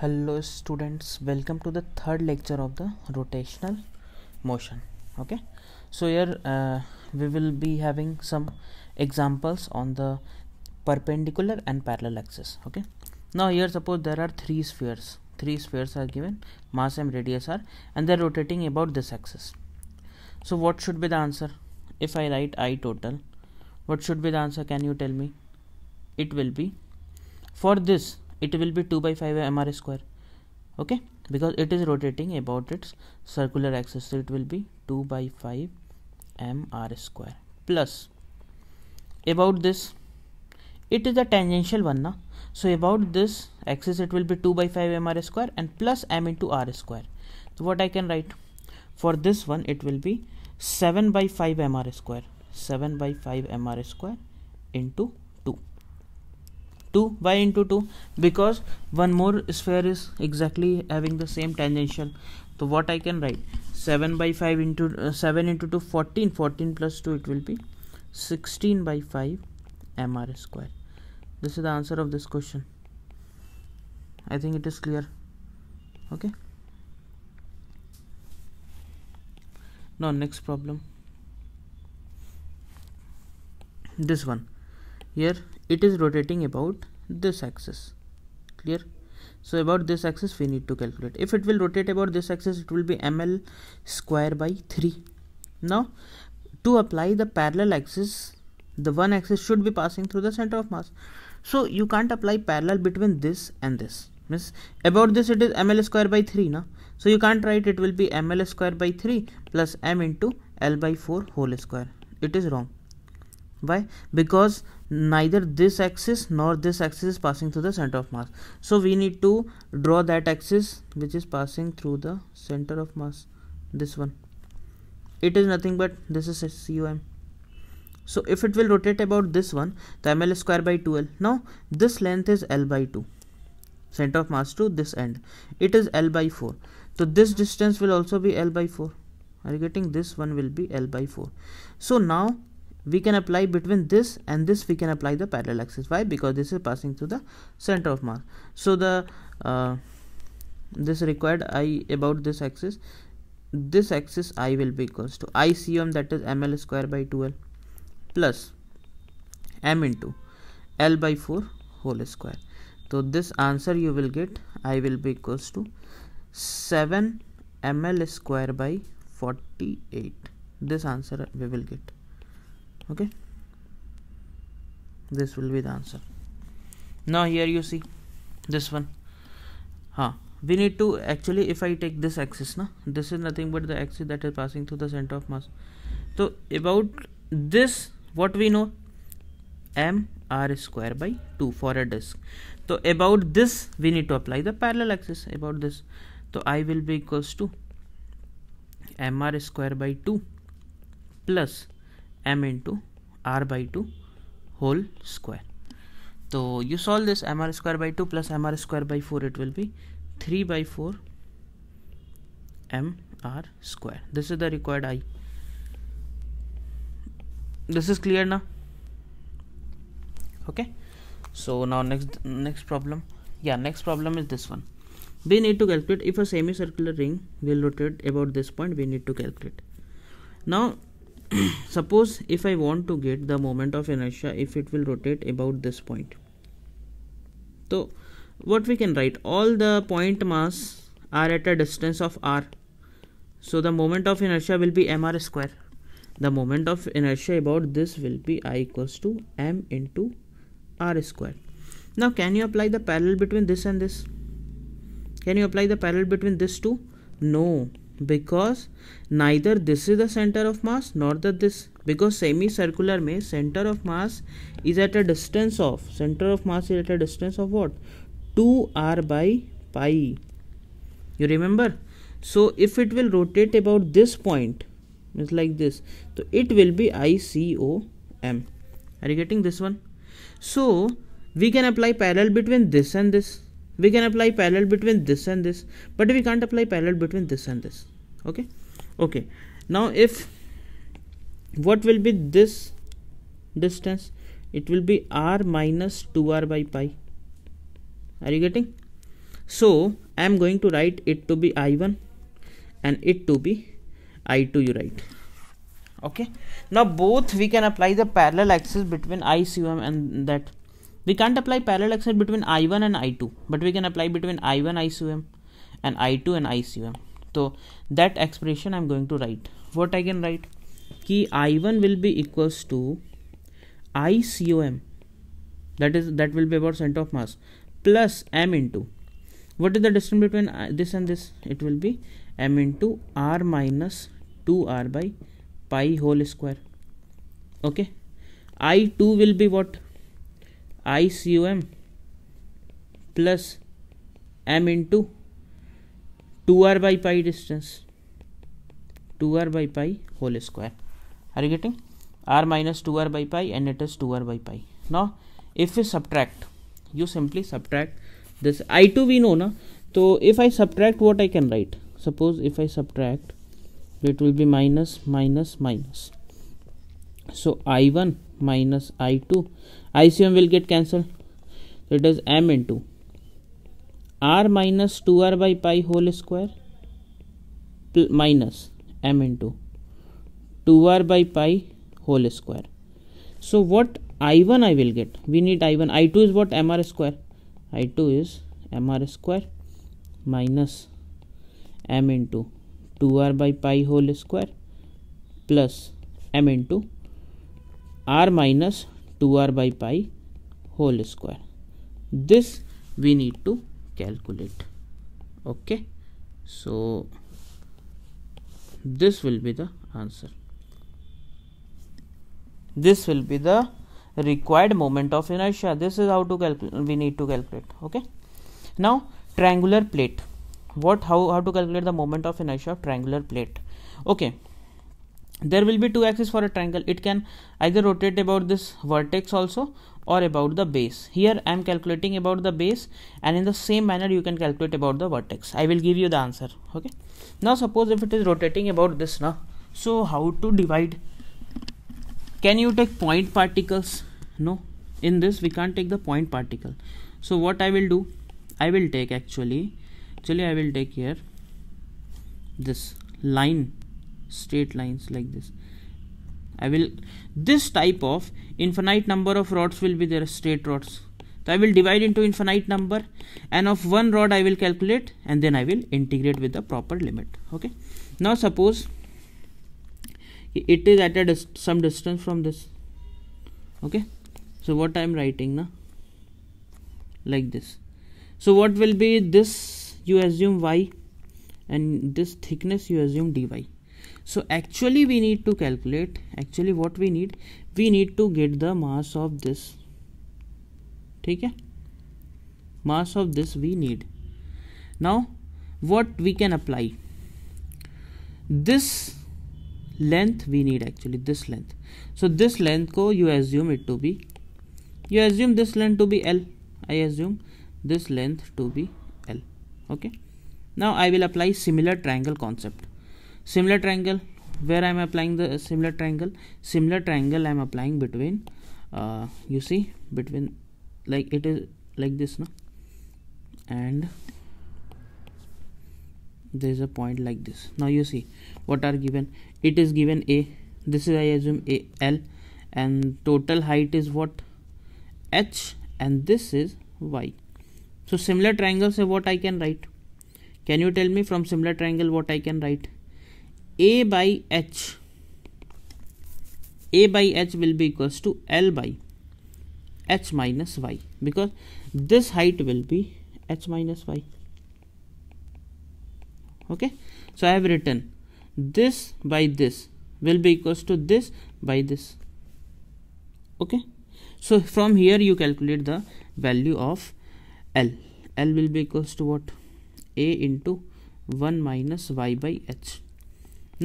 hello students welcome to the third lecture of the rotational motion okay so here uh, we will be having some examples on the perpendicular and parallel axis okay now here suppose there are three spheres three spheres are given mass and radius are and they're rotating about this axis so what should be the answer if i write i total what should be the answer can you tell me it will be for this it will be 2 by 5 mr square okay because it is rotating about its circular axis so it will be 2 by 5 mr square plus about this it is a tangential one na so about this axis it will be 2 by 5 mr square and plus m into r square so what i can write for this one it will be 7 by 5 mr square 7 by 5 mr square into 2 by into 2 because one more sphere is exactly having the same tangential so what i can write 7 by 5 into uh, 7 into 2 14 14 plus 2 it will be 16 by 5 mr square this is the answer of this question i think it is clear okay now next problem this one here it is rotating about this axis clear so about this axis we need to calculate if it will rotate about this axis it will be ml square by 3 now to apply the parallel axis the one axis should be passing through the center of mass so you can't apply parallel between this and this means about this it is ml square by 3 now so you can't write it will be ml square by 3 plus m into l by 4 whole square it is wrong why because neither this axis nor this axis is passing through the center of mass so we need to draw that axis which is passing through the center of mass this one it is nothing but this is cum so if it will rotate about this one the ml square by 2l now this length is l by 2 center of mass to this end it is l by 4 so this distance will also be l by 4 are you getting this one will be l by 4 so now we can apply between this and this we can apply the parallel axis why because this is passing through the center of mass so the uh, this required i about this axis this axis i will be equals to icm that is ml square by 2l plus m into l by 4 whole square so this answer you will get i will be equals to 7 ml square by 48 this answer we will get okay this will be the answer now here you see this one huh we need to actually if i take this axis now this is nothing but the axis that is passing through the center of mass so about this what we know m r square by 2 for a disk so about this we need to apply the parallel axis about this so i will be equals to m r square by 2 plus m into r by 2 whole square. So you solve this mr square by 2 plus mr square by 4 it will be 3 by 4 mr square. This is the required i. This is clear now. Okay. So now next next problem. Yeah, next problem is this one. We need to calculate if a semicircular ring will rotate about this point we need to calculate. Now suppose if I want to get the moment of inertia if it will rotate about this point so what we can write all the point mass are at a distance of r so the moment of inertia will be mr square the moment of inertia about this will be i equals to m into r square now can you apply the parallel between this and this can you apply the parallel between this two no because neither this is the center of mass nor the this because semicircular में center of mass is at a distance of center of mass is at a distance of what 2 r by pi you remember so if it will rotate about this point it's like this so it will be ICOM are you getting this one so we can apply parallel between this and this we can apply parallel between this and this but we can't apply parallel between this and this okay okay now if what will be this distance it will be r minus 2r by pi are you getting so i am going to write it to be i1 and it to be i2 you write okay now both we can apply the parallel axis between I C M and that we can't apply parallel axis between i1 and i2 but we can apply between i1 I C M and i2 and I C M. So that expression I'm going to write. What I can write? Ki I1 will be equals to ICOM. That is that will be about center of mass plus M into. What is the distance between uh, this and this? It will be M into R minus 2R by pi whole square. Okay. I2 will be what? ICOM plus M into 2r by pi distance 2r by pi whole square are you getting r minus 2r by pi and it is 2r by pi now if you subtract you simply subtract this i2 we know na so if i subtract what i can write suppose if i subtract it will be minus minus minus so i1 minus i2 icm will get cancelled it is m into r minus 2r by pi whole square minus m into 2r by pi whole square. So what I1 I will get? We need I1. I2 is what? mr square. I2 is mr square minus m into 2r by pi whole square plus m into r minus 2r by pi whole square. This we need to calculate okay so this will be the answer this will be the required moment of inertia this is how to calculate we need to calculate okay now triangular plate what how how to calculate the moment of inertia of triangular plate okay there will be two axes for a triangle it can either rotate about this vertex also or about the base here i am calculating about the base and in the same manner you can calculate about the vertex i will give you the answer okay now suppose if it is rotating about this now so how to divide can you take point particles no in this we can't take the point particle so what i will do i will take actually actually i will take here this line straight lines like this I will this type of infinite number of rods will be the straight rods so I will divide into infinite number and of one rod I will calculate and then I will integrate with the proper limit okay now suppose it is at a dis some distance from this okay so what I am writing now like this so what will be this you assume y and this thickness you assume dy so actually we need to calculate actually what we need we need to get the mass of this take है mass of this we need now what we can apply this length we need actually this length so this length को you assume it to be you assume this length to be L I assume this length to be L okay now I will apply similar triangle concept similar triangle where i'm applying the similar triangle similar triangle i'm applying between uh, you see between like it is like this now and there is a point like this now you see what are given it is given a this is i assume a l and total height is what h and this is y so similar triangle say what i can write can you tell me from similar triangle what i can write a by H. A by H will be equals to L by H minus Y because this height will be H minus Y. Okay. So I have written this by this will be equals to this by this. Okay. So from here you calculate the value of L. L will be equals to what? A into 1 minus Y by H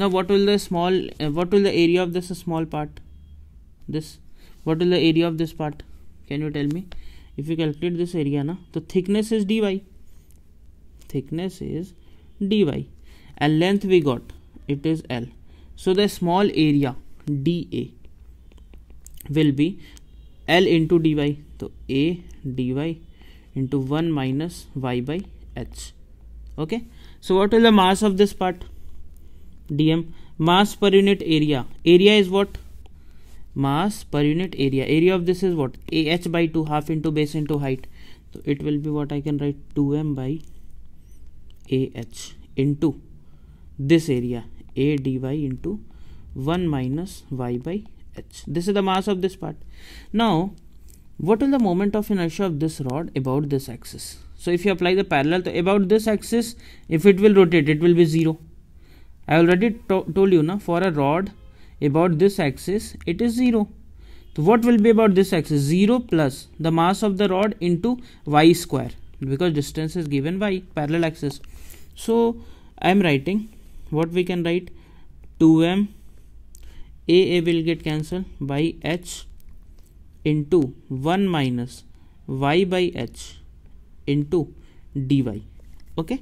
now what will the small uh, what will the area of this small part this what will the area of this part can you tell me if you calculate this area na the thickness is dy thickness is dy and length we got it is l so the small area dA will be l into dy so a dy into 1 minus y by h okay so what will the mass of this part dm mass per unit area area is what mass per unit area area of this is what ah by 2 half into base into height so it will be what i can write 2m by ah into this area a dy into 1 minus y by h this is the mass of this part now what is the moment of inertia of this rod about this axis so if you apply the parallel about this axis if it will rotate it will be zero I already to told you now for a rod about this axis it is 0. So what will be about this axis 0 plus the mass of the rod into y square because distance is given by parallel axis. So I am writing what we can write 2m AA will get cancelled by h into 1 minus y by h into dy okay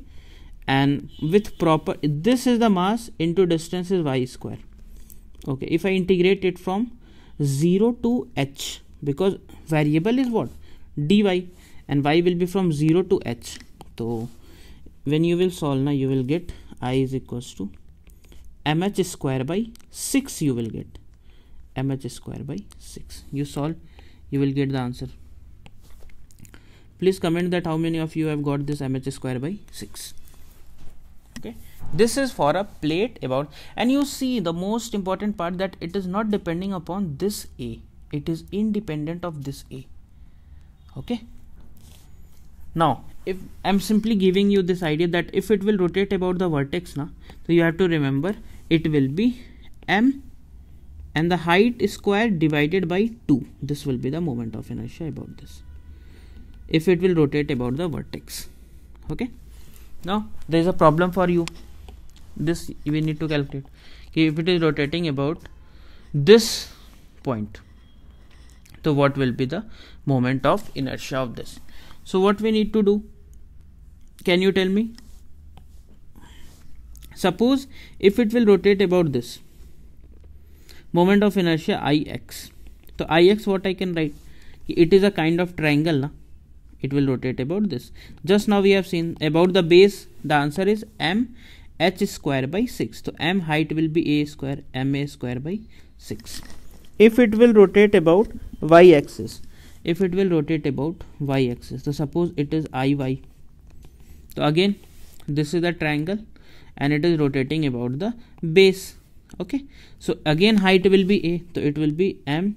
and with proper this is the mass into distance is y square okay if i integrate it from 0 to h because variable is what dy and y will be from 0 to h so when you will solve now you will get i is equals to mh square by 6 you will get mh square by 6 you solve you will get the answer please comment that how many of you have got this mh square by 6 okay this is for a plate about and you see the most important part that it is not depending upon this a it is independent of this a okay now if i'm simply giving you this idea that if it will rotate about the vertex now so you have to remember it will be m and the height square divided by 2 this will be the moment of inertia about this if it will rotate about the vertex okay now there is a problem for you this we need to calculate okay, if it is rotating about this point so what will be the moment of inertia of this so what we need to do can you tell me suppose if it will rotate about this moment of inertia ix so ix what i can write it is a kind of triangle na? it will rotate about this just now we have seen about the base the answer is m h square by 6 so m height will be a square m a square by 6 if it will rotate about y axis if it will rotate about y axis so suppose it is i y so again this is the triangle and it is rotating about the base okay so again height will be a so it will be m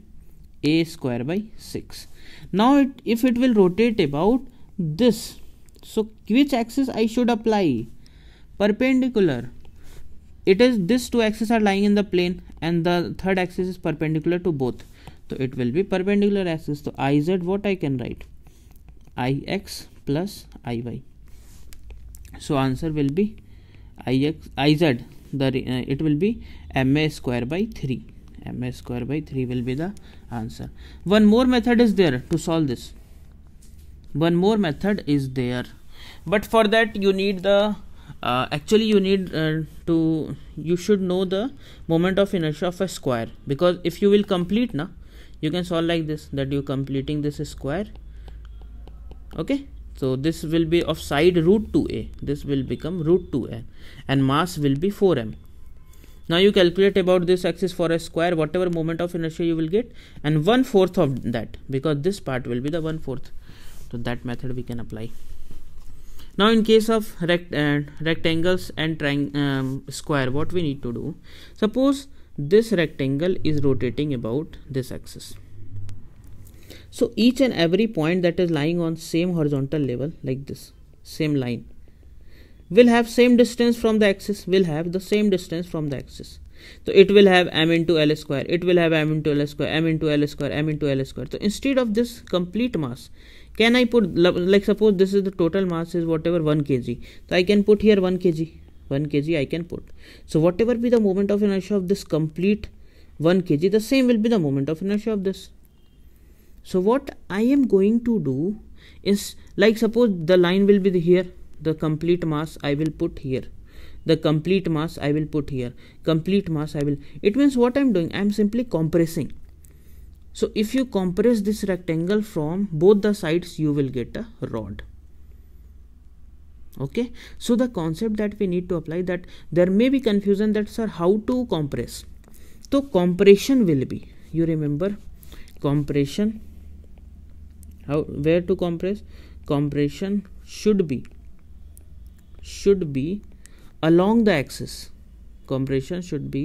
a square by 6 now it, if it will rotate about this so which axis i should apply perpendicular it is this two axes are lying in the plane and the third axis is perpendicular to both so it will be perpendicular axis so iz what i can write ix plus iy so answer will be ix iz the uh, it will be ma square by 3 m square by 3 will be the answer one more method is there to solve this one more method is there but for that you need the uh, actually you need uh, to you should know the moment of inertia of a square because if you will complete now you can solve like this that you completing this square okay so this will be of side root 2a this will become root 2a and mass will be 4m now you calculate about this axis for a square whatever moment of inertia you will get and one fourth of that because this part will be the one fourth so that method we can apply now in case of rect uh, rectangles and um, square what we need to do suppose this rectangle is rotating about this axis so each and every point that is lying on same horizontal level like this same line will have same distance from the axis will have the same distance from the axis so it will have m into l square it will have m into l square m into l square m into l square so instead of this complete mass can i put like suppose this is the total mass is whatever 1 kg so i can put here 1 kg 1 kg i can put so whatever be the moment of inertia of this complete 1 kg the same will be the moment of inertia of this so what i am going to do is like suppose the line will be here the complete mass I will put here the complete mass I will put here complete mass I will it means what I'm doing I'm simply compressing so if you compress this rectangle from both the sides you will get a rod okay so the concept that we need to apply that there may be confusion that sir how to compress so compression will be you remember compression how where to compress compression should be should be along the axis compression should be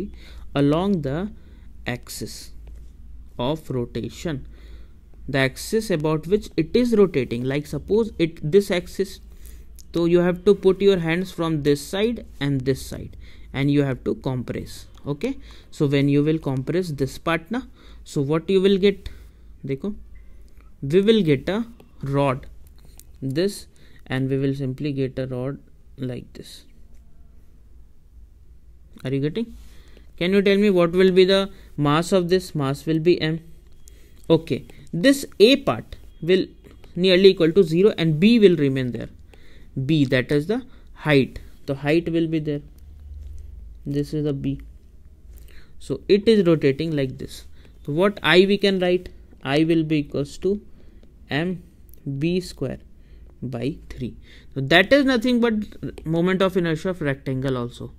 along the axis of rotation the axis about which it is rotating like suppose it this axis so you have to put your hands from this side and this side and you have to compress okay so when you will compress this part na so what you will get dekho we will get a rod this and we will simply get a rod like this are you getting can you tell me what will be the mass of this mass will be m okay this a part will nearly equal to 0 and b will remain there b that is the height the height will be there this is a b. so it is rotating like this what i we can write i will be equals to m b square by 3 so that is nothing but moment of inertia of rectangle also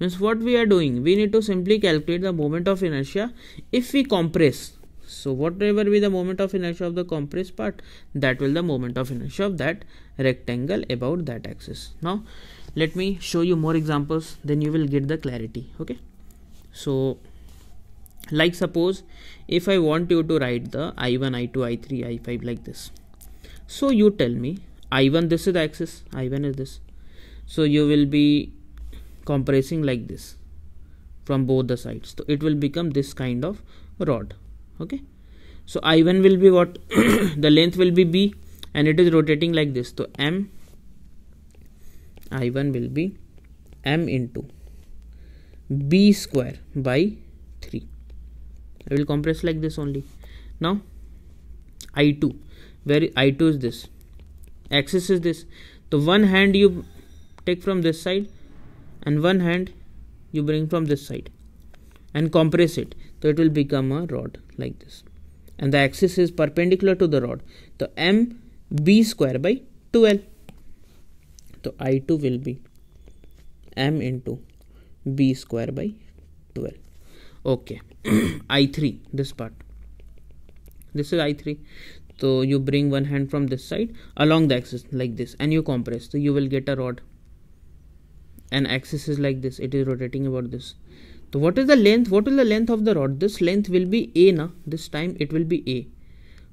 means what we are doing we need to simply calculate the moment of inertia if we compress so whatever be the moment of inertia of the compressed part that will the moment of inertia of that rectangle about that axis now let me show you more examples then you will get the clarity okay so like suppose if i want you to write the i1 i2 i3 i5 like this so you tell me I1 this is the axis, I1 is this. So you will be compressing like this from both the sides. So it will become this kind of rod. Okay. So I1 will be what? the length will be B and it is rotating like this. So M I1 will be M into B square by 3. I will compress like this only. Now I2 where i2 is this axis is this so one hand you take from this side and one hand you bring from this side and compress it so it will become a rod like this and the axis is perpendicular to the rod so m b square by 2l so i2 will be m into b square by 12 okay i3 this part this is i3 so you bring one hand from this side along the axis like this and you compress so you will get a rod and axis is like this it is rotating about this so what is the length what is the length of the rod this length will be a na this time it will be a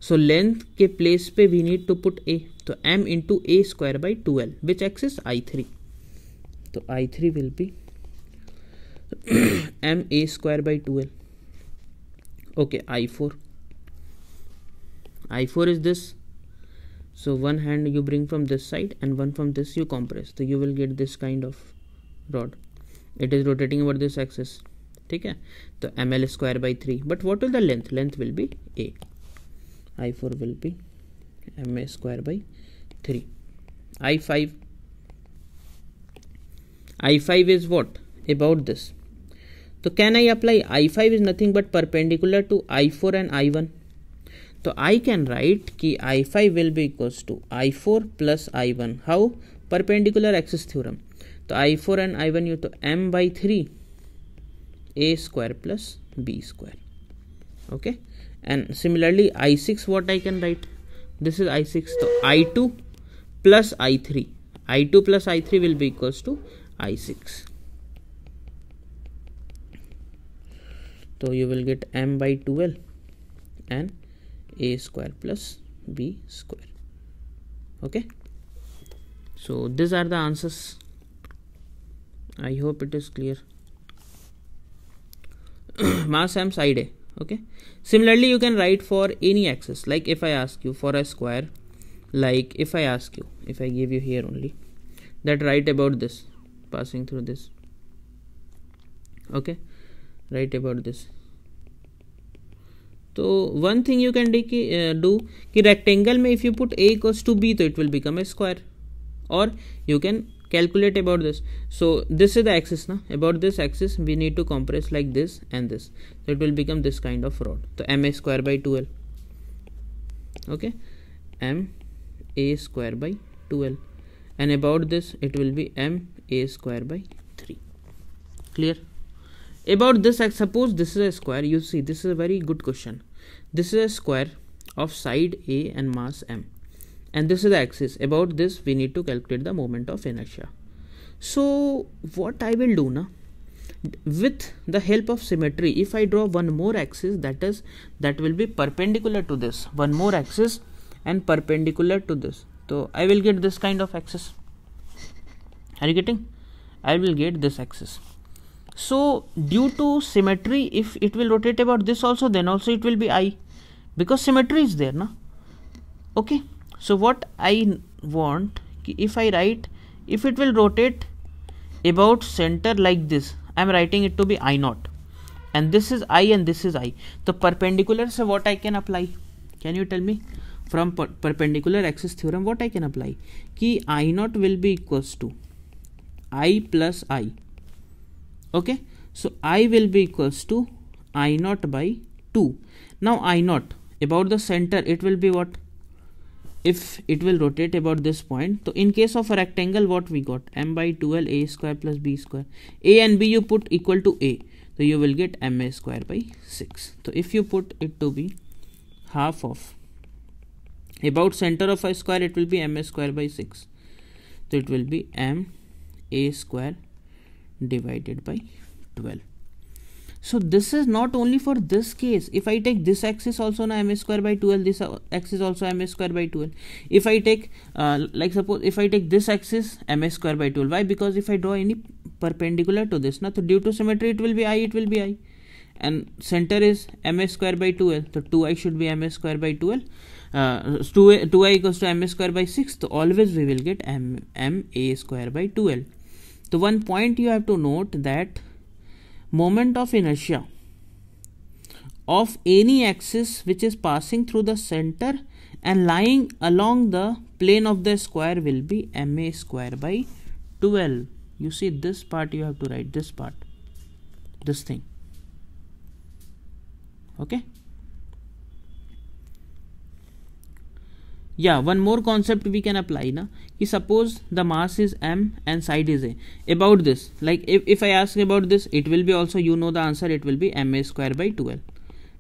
so length ke place pe we need to put a so m into a square by 2l which axis i3 so i3 will be m a square by 2l okay i4 I4 is this so one hand you bring from this side and one from this you compress so you will get this kind of rod it is rotating over this axis take care the ml square by 3 but what will the length length will be a i4 will be m square by 3 i5 i5 is what about this so can i apply i5 is nothing but perpendicular to i4 and i1 तो आई can write कि I five will be equals to I four plus I one how perpendicular axis theorem तो I four and I one you तो M by three A square plus B square okay and similarly I six what I can write this is I six तो I two plus I three I two plus I three will be equals to I six तो you will get M by twelve and a square plus b square okay so these are the answers i hope it is clear mass m side a okay similarly you can write for any axis like if i ask you for a square like if i ask you if i give you here only that write about this passing through this okay write about this तो one thing you can डी do कि rectangle में if you put A equals to B तो it will become A square और you can calculate about this so this is the axis ना about this axis we need to compress like this and this so it will become this kind of rod तो M A square by twelve okay M A square by twelve and about this it will be M A square by three clear about this I suppose this is a square you see this is a very good question this is a square of side a and mass m and this is the axis about this we need to calculate the moment of inertia so what i will do now with the help of symmetry if i draw one more axis that is that will be perpendicular to this one more axis and perpendicular to this so i will get this kind of axis are you getting i will get this axis so due to symmetry if it will rotate about this also then also it will be i because symmetry is there na okay so what i want if i write if it will rotate about center like this i am writing it to be i naught and this is i and this is i the perpendicular so what i can apply can you tell me from per perpendicular axis theorem what i can apply ki i naught will be equals to i plus i okay so i will be equals to i naught by 2 now i naught about the center it will be what if it will rotate about this point so in case of a rectangle what we got m by 2l a square plus b square a and b you put equal to a so you will get ma square by 6 so if you put it to be half of about center of a square it will be m a square by 6 so it will be m a square divided by 12. So this is not only for this case. If I take this axis also now m square by 12, this axis also m square by 12. If I take uh, like suppose if I take this axis m square by 12. Why? Because if I draw any perpendicular to this, now due to symmetry it will be i, it will be i, and center is m square by 12. So 2i should be m square by 12. Uh, 2 2i equals to m square by 6. So always we will get m m a square by 12. So one point you have to note that moment of inertia of any axis which is passing through the center and lying along the plane of the square will be ma square by 12 you see this part you have to write this part this thing okay yeah one more concept we can apply na ki suppose the mass is m and side is a about this like if, if i ask about this it will be also you know the answer it will be ma square by 2l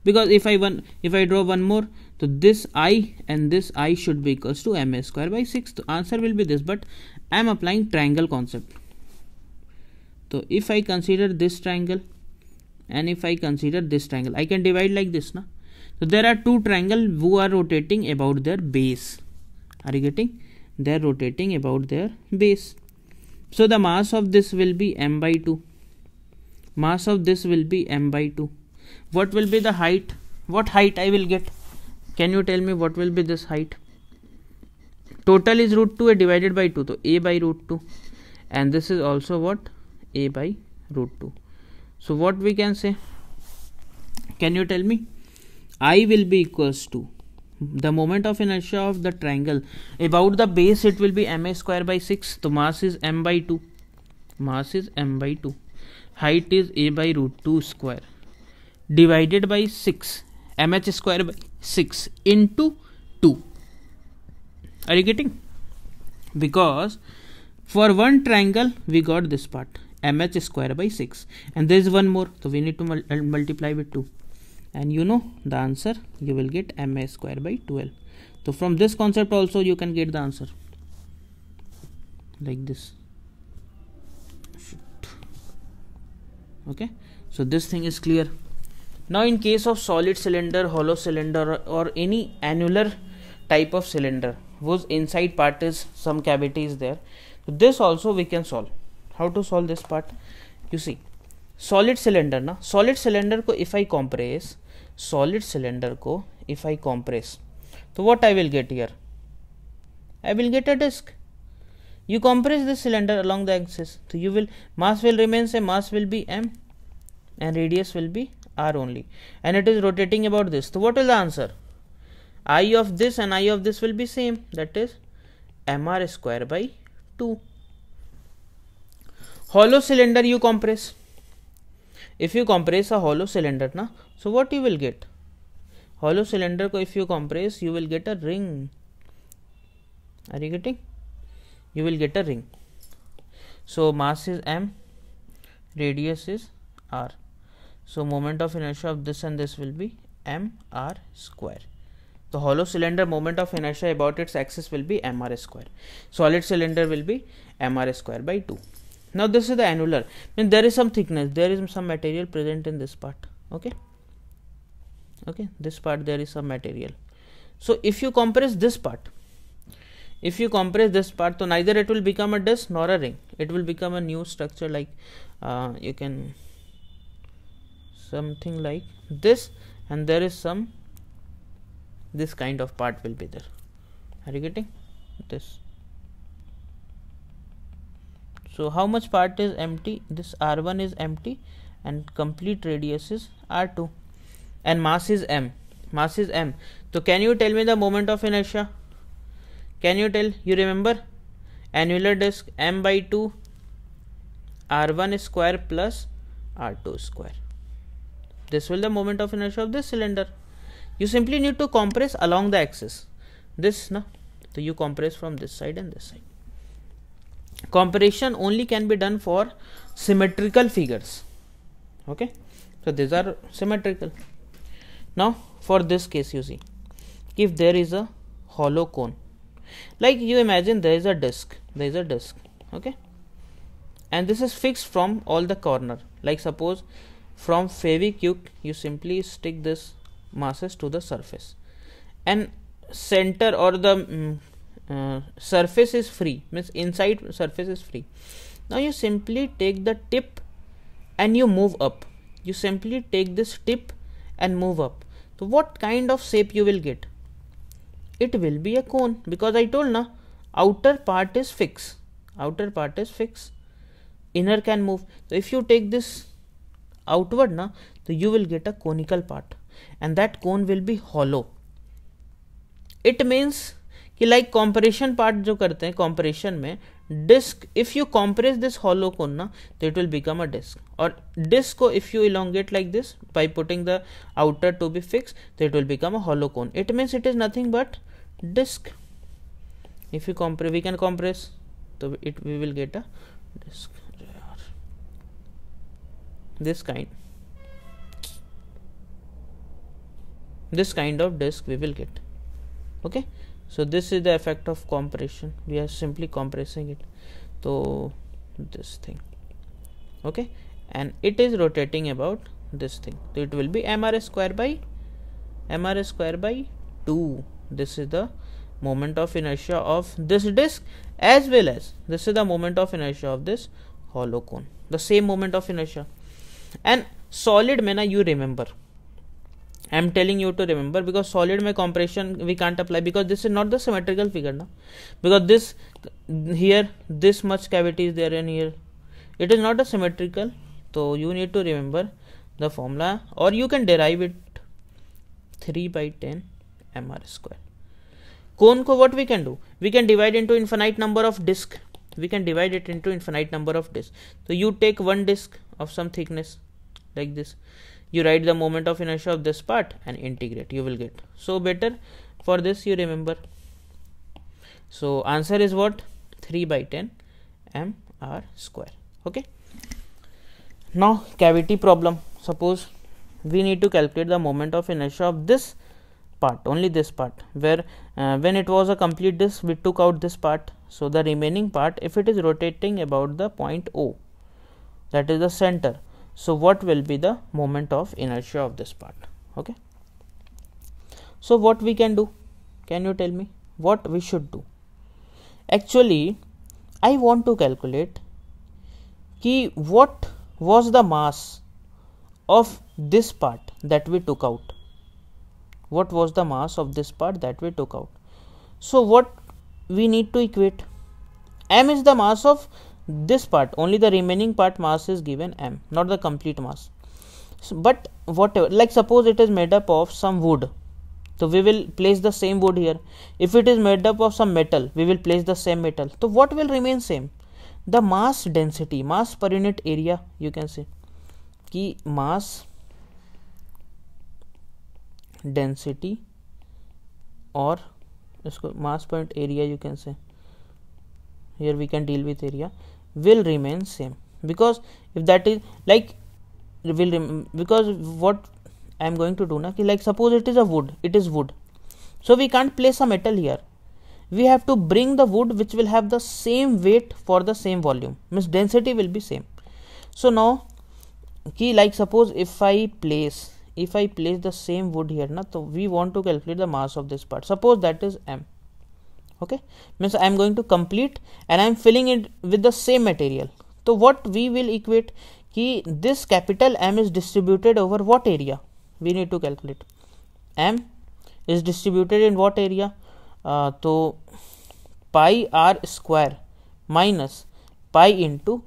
because if i one if i draw one more so this i and this i should be equals to ma square by 6 So answer will be this but i am applying triangle concept so if i consider this triangle and if i consider this triangle i can divide like this now so there are two triangle who are rotating about their base are you getting they are rotating about their base so the mass of this will be m by 2 mass of this will be m by 2 what will be the height what height i will get can you tell me what will be this height total is root 2 a divided by 2 so a by root 2 and this is also what a by root 2 so what we can say can you tell me i will be equals to the moment of inertia of the triangle about the base it will be ma square by 6 The mass is m by 2 mass is m by 2 height is a by root 2 square divided by 6 mh square by 6 into 2 are you getting because for one triangle we got this part mh square by 6 and there is one more so we need to mul multiply with 2 and you know the answer you will get ma square by 12 so from this concept also you can get the answer like this okay so this thing is clear now in case of solid cylinder hollow cylinder or any annular type of cylinder whose inside part is some cavity is there this also we can solve how to solve this part you see solid cylinder ना solid cylinder को if I compress solid cylinder को if I compress तो what I will get yeah I will get a disc you compress this cylinder along the axis तो you will mass will remain same mass will be M and radius will be R only and it is rotating about this तो what is the answer I of this and I of this will be same that is M R square by two hollow cylinder you compress if you compress a hollow cylinder na so what you will get hollow cylinder ko if you compress you will get a ring are you getting you will get a ring so mass is m radius is r so moment of inertia of this and this will be m r square the hollow cylinder moment of inertia about its axis will be m r square solid cylinder will be m r square by 2 now this is the annular mean there is some thickness there is some material present in this part okay okay this part there is some material so if you compress this part if you compress this part so neither it will become a disc nor a ring it will become a new structure like uh, you can something like this and there is some this kind of part will be there are you getting this so how much part is empty this r1 is empty and complete radius is r2 and mass is m mass is m so can you tell me the moment of inertia can you tell you remember annular disk m by 2 r1 square plus r2 square this will the moment of inertia of this cylinder you simply need to compress along the axis this now so you compress from this side and this side comparison only can be done for symmetrical figures okay so these are symmetrical now for this case you see if there is a hollow cone like you imagine there is a disk there is a disk okay and this is fixed from all the corner like suppose from favicuke you simply stick this masses to the surface and center or the mm, uh, surface is free means inside surface is free now you simply take the tip and you move up you simply take this tip and move up so what kind of shape you will get it will be a cone because i told na outer part is fixed outer part is fixed inner can move so if you take this outward na so you will get a conical part and that cone will be hollow it means कि like compression part जो करते हैं compression में disc if you compress this hollow cone ना तो it will become a disc और disc को if you elongate like this by putting the outer to be fix तो it will become a hollow cone it means it is nothing but disc if you compress we can compress तो it we will get a disc kind this kind of disc we will get okay okay so this is the effect of compression we are simply compressing it so this thing okay and it is rotating about this thing so it will be mr square by mr square by 2 this is the moment of inertia of this disk as well as this is the moment of inertia of this hollow cone the same moment of inertia and solid mena you remember i'm telling you to remember because solid may compression we can't apply because this is not the symmetrical figure now because this here this much cavity is there and here it is not a symmetrical so you need to remember the formula or you can derive it 3 by 10 mr square cone ko what we can do we can divide into infinite number of disk we can divide it into infinite number of disc. so you take one disk of some thickness like this you write the moment of inertia of this part and integrate you will get so better for this you remember so answer is what 3 by 10 m r square okay now cavity problem suppose we need to calculate the moment of inertia of this part only this part where uh, when it was a complete disk we took out this part so the remaining part if it is rotating about the point o that is the center so what will be the moment of inertia of this part okay so what we can do can you tell me what we should do actually i want to calculate ki what was the mass of this part that we took out what was the mass of this part that we took out so what we need to equate m is the mass of this part only the remaining part mass is given m not the complete mass so, but whatever like suppose it is made up of some wood so we will place the same wood here if it is made up of some metal we will place the same metal so what will remain same the mass density mass per unit area you can say key mass density or mass point area you can say here we can deal with area will remain same because if that is like will rem- because what i am going to do now like suppose it is a wood it is wood so we can't place a metal here we have to bring the wood which will have the same weight for the same volume means density will be same so now key like suppose if i place if i place the same wood here na, so we want to calculate the mass of this part suppose that is m okay means i am going to complete and i am filling it with the same material so what we will equate ki this capital m is distributed over what area we need to calculate m is distributed in what area uh, so pi r square minus pi into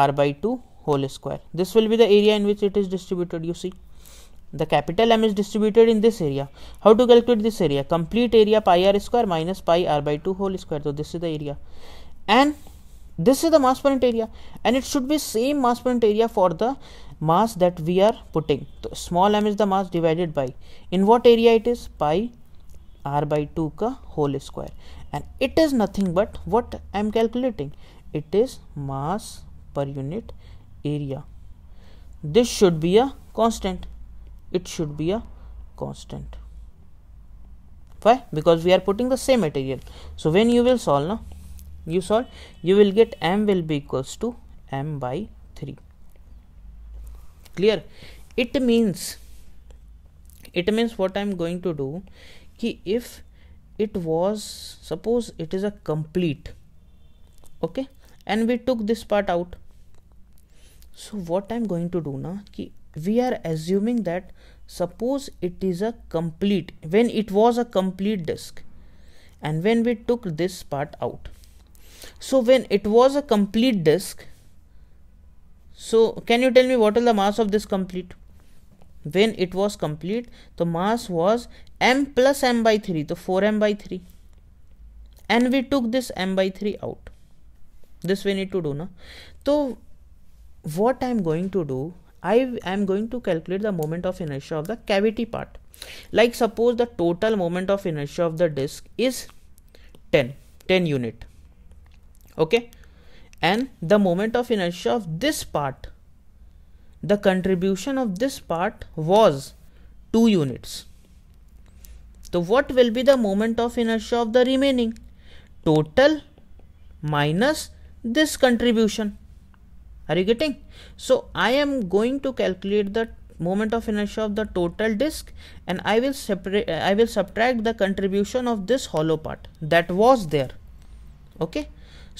r by 2 whole square this will be the area in which it is distributed you see the capital M is distributed in this area. How to calculate this area? Complete area pi r square minus pi r by 2 whole square. So this is the area. And this is the mass point area. And it should be same mass point area for the mass that we are putting. So small m is the mass divided by. In what area it is? Pi r by 2 ka whole square. And it is nothing but what I am calculating. It is mass per unit area. This should be a constant it should be a constant why because we are putting the same material so when you will solve now you solve you will get m will be equals to m by 3 clear it means it means what i am going to do ki if it was suppose it is a complete okay and we took this part out so what i'm going to do now ki we are assuming that suppose it is a complete when it was a complete disk and when we took this part out so when it was a complete disk so can you tell me what is the mass of this complete when it was complete the mass was m plus m by 3 so 4m by 3 and we took this m by 3 out this we need to do now so what i'm going to do I am going to calculate the moment of inertia of the cavity part. Like suppose the total moment of inertia of the disk is 10, 10 unit. Okay. And the moment of inertia of this part, the contribution of this part was 2 units. So what will be the moment of inertia of the remaining? Total minus this contribution are you getting so i am going to calculate the moment of inertia of the total disk and i will separate i will subtract the contribution of this hollow part that was there okay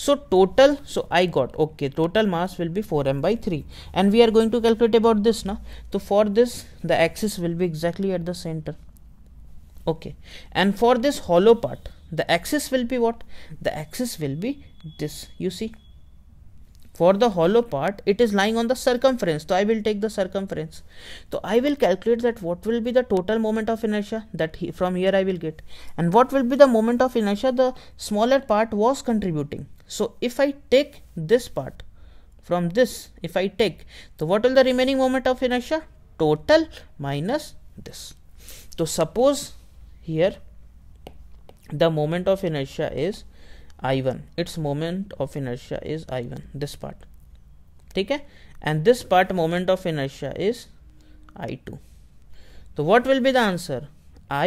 so total so i got okay total mass will be 4m by 3 and we are going to calculate about this now so for this the axis will be exactly at the center okay and for this hollow part the axis will be what the axis will be this you see for the hollow part it is lying on the circumference so i will take the circumference so i will calculate that what will be the total moment of inertia that he, from here i will get and what will be the moment of inertia the smaller part was contributing so if i take this part from this if i take so what will the remaining moment of inertia total minus this so suppose here the moment of inertia is i1 its moment of inertia is i1 this part ठीक है and this part moment of inertia is i2 तो what will be the answer i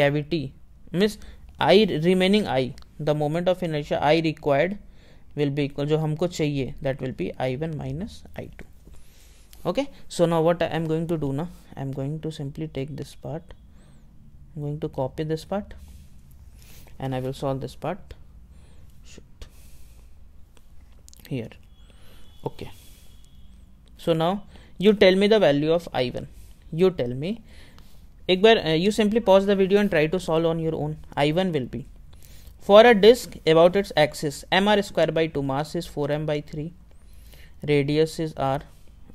cavity means i remaining i the moment of inertia i required will be equal जो हमको चाहिए that will be i1 minus i2 okay so now what i am going to do now i am going to simply take this part i'm going to copy this part and I will solve this part here okay so now you tell me the value of I1 you tell me Ekber, uh, you simply pause the video and try to solve on your own I1 will be for a disk about its axis mr square by 2 mass is 4m by 3 radius is r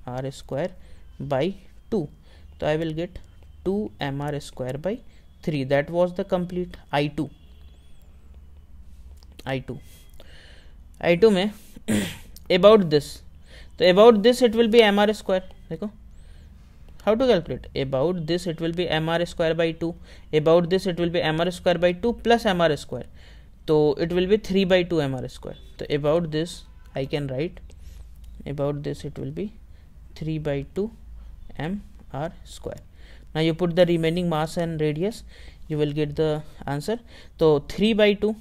r square by 2 so I will get 2 m r square by 3 that was the complete I2 I two I two में about this तो about this it will be M R square देखो how to calculate about this it will be mr square by 2 about this it will be mr square by 2 plus mr square so it will be 3 by 2 mr square so about this i can write about this it will be 3 by 2 mr square now you put the remaining mass and radius you will get the answer so 3 by 2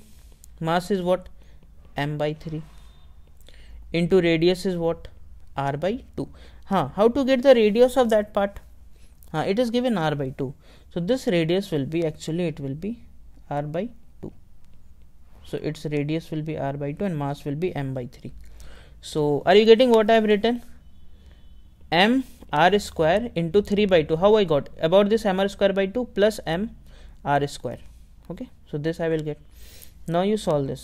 mass is what m by 3 into radius is what r by 2 huh how to get the radius of that part huh, it is given r by 2 so this radius will be actually it will be r by 2 so its radius will be r by 2 and mass will be m by 3 so are you getting what i have written m r square into 3 by 2 how i got about this m r square by 2 plus m r square okay so this i will get now you solve this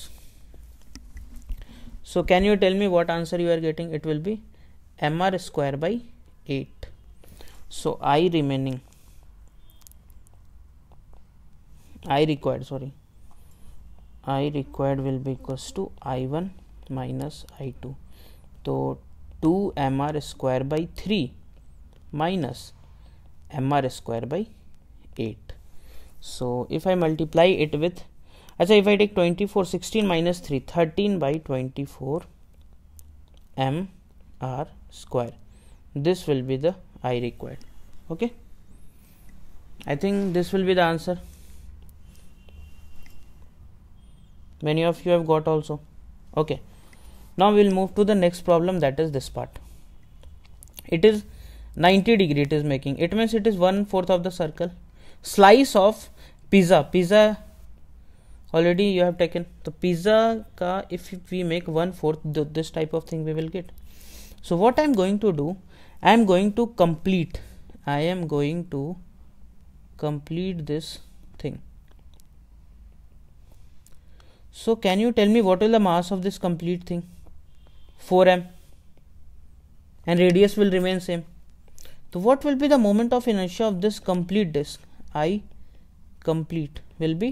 so can you tell me what answer you are getting it will be mr square by 8 so i remaining i required sorry i required will be equals to i1 minus i2 so 2 mr square by 3 minus mr square by 8 so if i multiply it with अच्छा if I take 24 16 minus 3 13 by 24 m r square this will be the I required okay I think this will be the answer many of you have got also okay now we'll move to the next problem that is this part it is 90 degree it is making it means it is one fourth of the circle slice of pizza pizza already you have taken the pizza ka if we make one fourth th this type of thing we will get so what i'm going to do i'm going to complete i am going to complete this thing so can you tell me what is the mass of this complete thing 4m and radius will remain same so what will be the moment of inertia of this complete disk i complete will be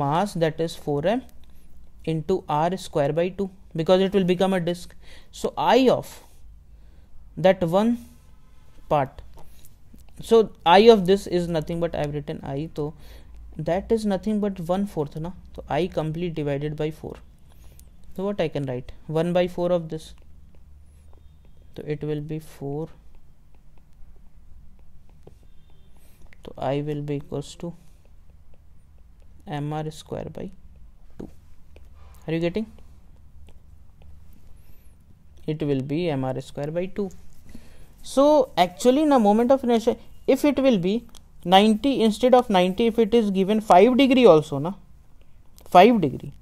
mass that is 4m into r square by 2 because it will become a disk so i of that one part so i of this is nothing but i have written i so that is nothing but 1 fourth na so i complete divided by 4 so what i can write 1 by 4 of this so it will be 4 so i will be equals to mr square by 2 are you getting it will be mr square by 2 so actually a moment of inertia if it will be 90 instead of 90 if it is given 5 degree also na 5 degree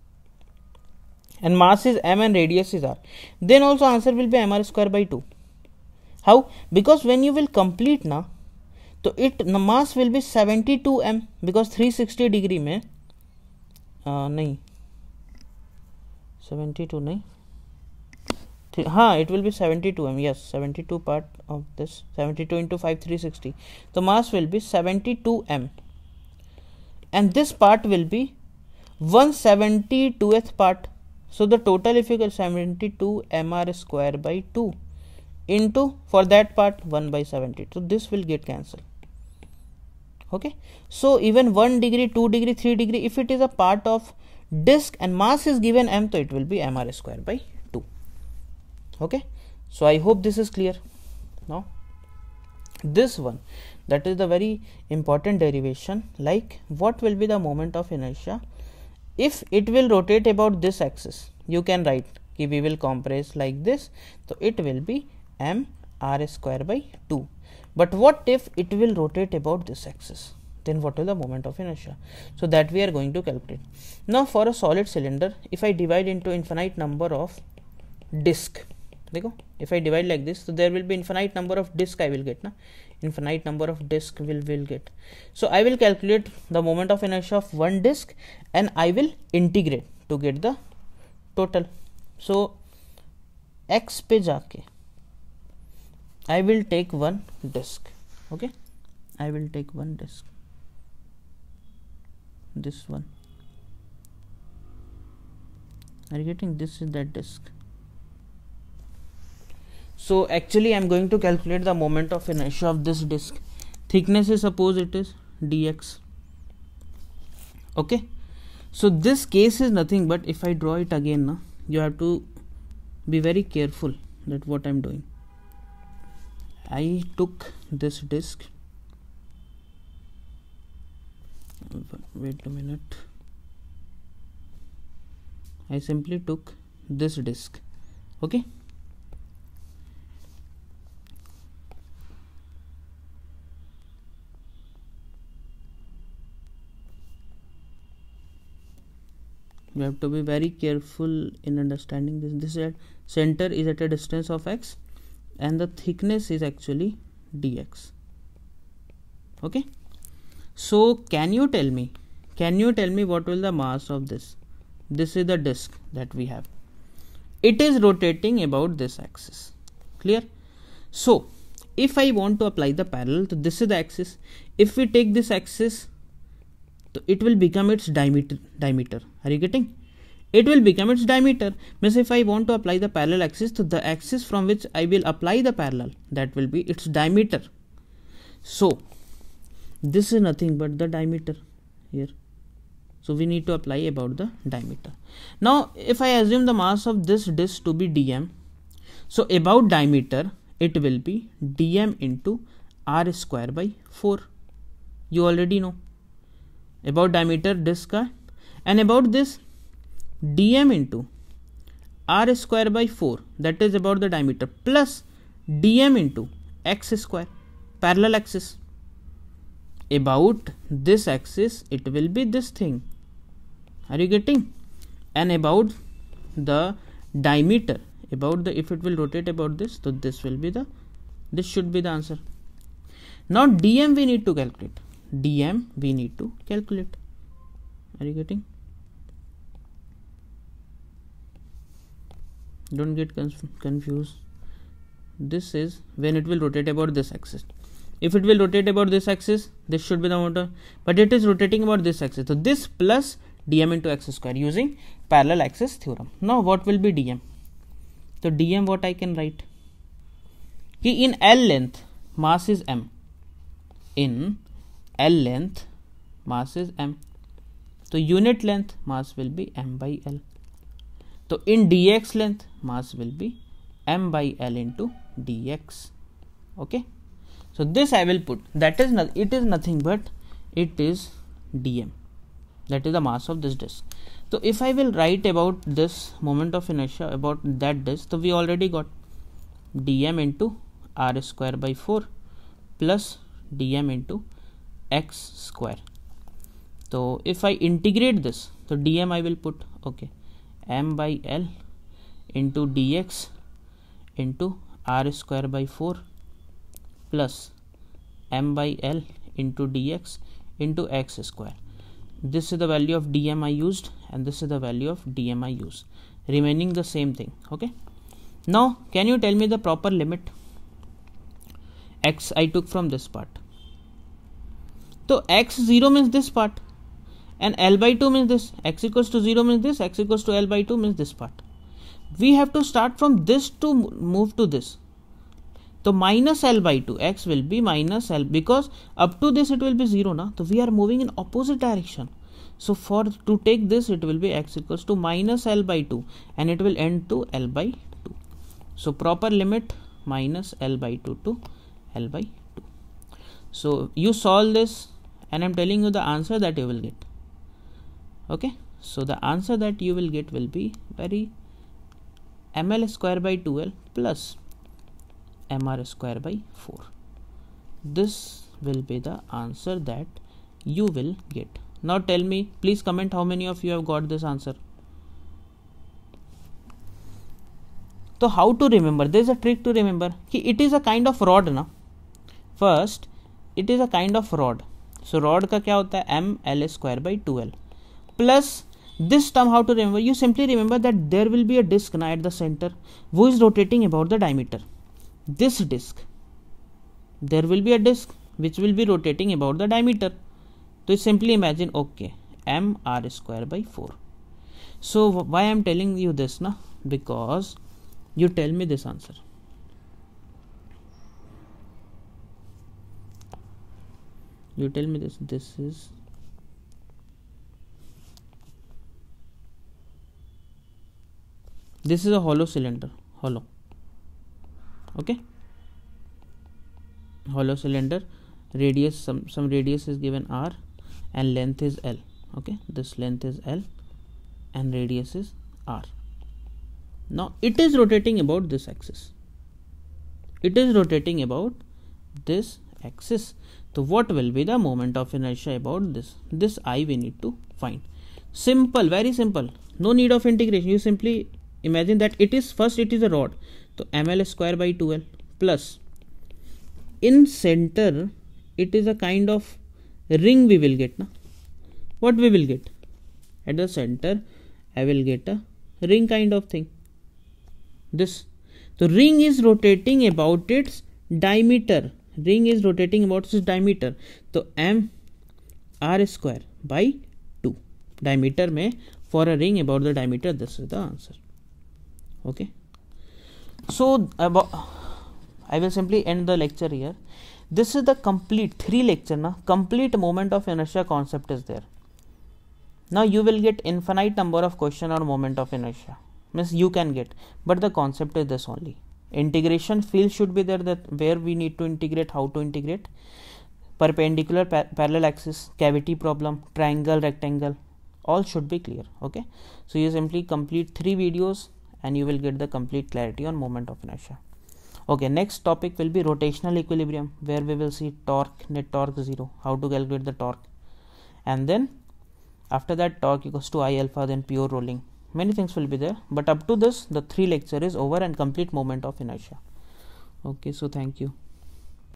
and mass is m and radius is r then also answer will be mr square by 2 how because when you will complete na तो it mass will be 72 m because 360 degree. में आ, नहीं 72 नहीं हाँ it will be 72 m yes 72 part of this 72 into into five three sixty तो mass 72 m and this part will be 172th part so the total if you get 72 m r square by 2 into for that part 1 by 70 so this will get cancelled okay so even 1 degree 2 degree 3 degree if it is a part of disk and mass is given m so it will be mr square by 2 okay so i hope this is clear now this one that is the very important derivation like what will be the moment of inertia if it will rotate about this axis you can write we will compress like this so it will be m r square by 2 but what if it will rotate about this axis? Then what will the moment of inertia? So that we are going to calculate. Now for a solid cylinder, if I divide into infinite number of disk, देखो if I divide like this, so there will be infinite number of disk I will get ना infinite number of disk will will get. So I will calculate the moment of inertia of one disk and I will integrate to get the total. So x पे जाके I will take one disk okay I will take one disk this one are you getting this is that disk so actually I'm going to calculate the moment of inertia of this disk thickness is suppose it is dx okay so this case is nothing but if I draw it again now you have to be very careful that what I'm doing I took this disk wait a minute I simply took this disk okay we have to be very careful in understanding this this is at center is at a distance of x and the thickness is actually dx okay so can you tell me can you tell me what will the mass of this this is the disk that we have it is rotating about this axis clear so if i want to apply the parallel so this is the axis if we take this axis so it will become its diameter diameter are you getting it will become its diameter means if i want to apply the parallel axis to the axis from which i will apply the parallel that will be its diameter so this is nothing but the diameter here so we need to apply about the diameter now if i assume the mass of this disk to be dm so about diameter it will be dm into r square by 4 you already know about diameter disk and about this dm into r square by 4 that is about the diameter plus dm into x square parallel axis about this axis it will be this thing are you getting and about the diameter about the if it will rotate about this so this will be the this should be the answer now dm we need to calculate dm we need to calculate are you getting don't get confused this is when it will rotate about this axis if it will rotate about this axis this should be the motor but it is rotating about this axis so this plus dm into x square using parallel axis theorem now what will be dm so dm what i can write कि in l length mass is m. In l length mass is m. So unit length mass will be m by l. So in dx length, mass will be m by L into dx. Okay. So this I will put that is not, it is nothing but it is dm that is the mass of this disk. So if I will write about this moment of inertia about that disk, so we already got dm into r square by 4 plus dm into x square. So if I integrate this, so dm I will put okay m by l into dx into r square by 4 plus m by l into dx into x square this is the value of dm i used and this is the value of dm i used remaining the same thing okay now can you tell me the proper limit x i took from this part so x 0 means this part and L by 2 means this x equals to 0 means this x equals to L by 2 means this part we have to start from this to move to this so minus L by 2 x will be minus L because up to this it will be 0 na so we are moving in opposite direction so for to take this it will be x equals to minus L by 2 and it will end to L by 2 so proper limit minus L by 2 to L by 2 so you solve this and I'm telling you the answer that you will get okay so the answer that you will get will be very ml square by 2l plus mr square by 4 this will be the answer that you will get now tell me please comment how many of you have got this answer so how to remember there is a trick to remember it is a kind of rod na first it is a kind of rod so rod ka kya hota hai? ml square by two l plus this term how to remember you simply remember that there will be a disk now at the center who is rotating about the diameter this disk there will be a disk which will be rotating about the diameter so simply imagine okay m r square by 4 so why i'm telling you this now because you tell me this answer you tell me this this is this is a hollow cylinder hollow okay hollow cylinder radius some some radius is given r and length is l okay this length is l and radius is r now it is rotating about this axis it is rotating about this axis so what will be the moment of inertia about this this i we need to find simple very simple no need of integration you simply imagine that it is first it is a rod तो M L square by two L plus in centre it is a kind of ring we will get ना what we will get at the centre I will get a ring kind of thing this तो ring is rotating about its diameter ring is rotating about its diameter तो M R square by two diameter में for a ring about the diameter this is the answer okay so about i will simply end the lecture here this is the complete three lecture na complete moment of inertia concept is there now you will get infinite number of question on moment of inertia means you can get but the concept is this only integration field should be there that where we need to integrate how to integrate perpendicular par parallel axis cavity problem triangle rectangle all should be clear okay so you simply complete three videos and you will get the complete clarity on moment of inertia okay next topic will be rotational equilibrium where we will see torque net torque zero how to calculate the torque and then after that torque equals to i alpha then pure rolling many things will be there but up to this the three lecture is over and complete moment of inertia okay so thank you